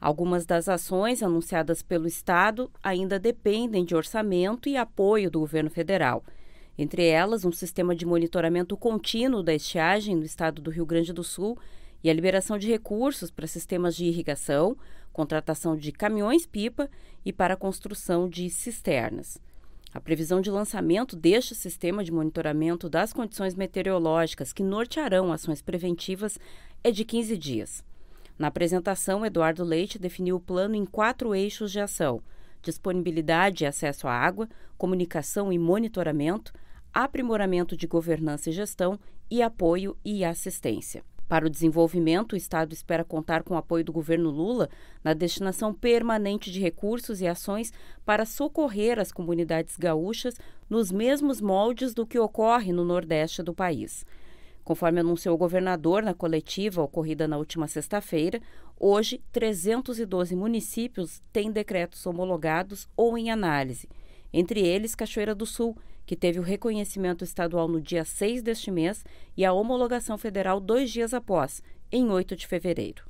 Algumas das ações anunciadas pelo Estado ainda dependem de orçamento e apoio do governo federal. Entre elas, um sistema de monitoramento contínuo da estiagem no estado do Rio Grande do Sul e a liberação de recursos para sistemas de irrigação, contratação de caminhões-pipa e para a construção de cisternas. A previsão de lançamento deste sistema de monitoramento das condições meteorológicas que nortearão ações preventivas é de 15 dias. Na apresentação, Eduardo Leite definiu o plano em quatro eixos de ação: disponibilidade e acesso à água, comunicação e monitoramento, aprimoramento de governança e gestão e apoio e assistência. Para o desenvolvimento, o Estado espera contar com o apoio do governo Lula na destinação permanente de recursos e ações para socorrer as comunidades gaúchas nos mesmos moldes do que ocorre no Nordeste do país. Conforme anunciou o governador na coletiva ocorrida na última sexta-feira, hoje 312 municípios têm decretos homologados ou em análise, entre eles Cachoeira do Sul, que teve o reconhecimento estadual no dia 6 deste mês e a homologação federal dois dias após, em 8 de fevereiro.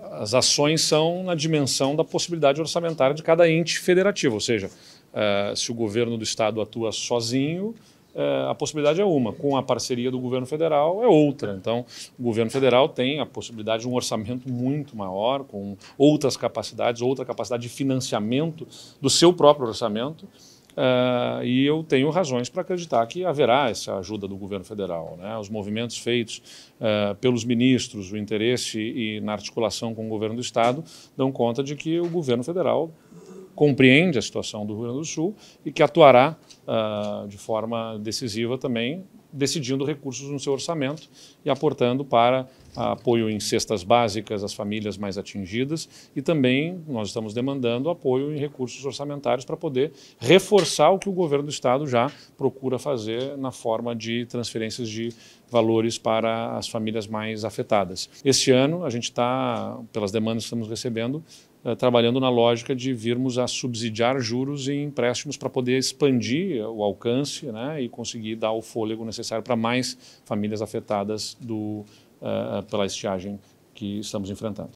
As ações são na dimensão da possibilidade orçamentária de cada ente federativo, ou seja, eh, se o governo do estado atua sozinho, é, a possibilidade é uma, com a parceria do governo federal é outra. Então, o governo federal tem a possibilidade de um orçamento muito maior, com outras capacidades, outra capacidade de financiamento do seu próprio orçamento. Uh, e eu tenho razões para acreditar que haverá essa ajuda do governo federal. Né? Os movimentos feitos uh, pelos ministros, o interesse e na articulação com o governo do Estado, dão conta de que o governo federal compreende a situação do Rio Grande do Sul e que atuará uh, de forma decisiva também, decidindo recursos no seu orçamento e aportando para apoio em cestas básicas às famílias mais atingidas e também nós estamos demandando apoio em recursos orçamentários para poder reforçar o que o governo do estado já procura fazer na forma de transferências de valores para as famílias mais afetadas. Este ano a gente está, pelas demandas que estamos recebendo, eh, trabalhando na lógica de virmos a subsidiar juros e empréstimos para poder expandir o alcance né, e conseguir dar o fôlego necessário para mais famílias afetadas do eh, eh, pela estiagem que estamos enfrentando.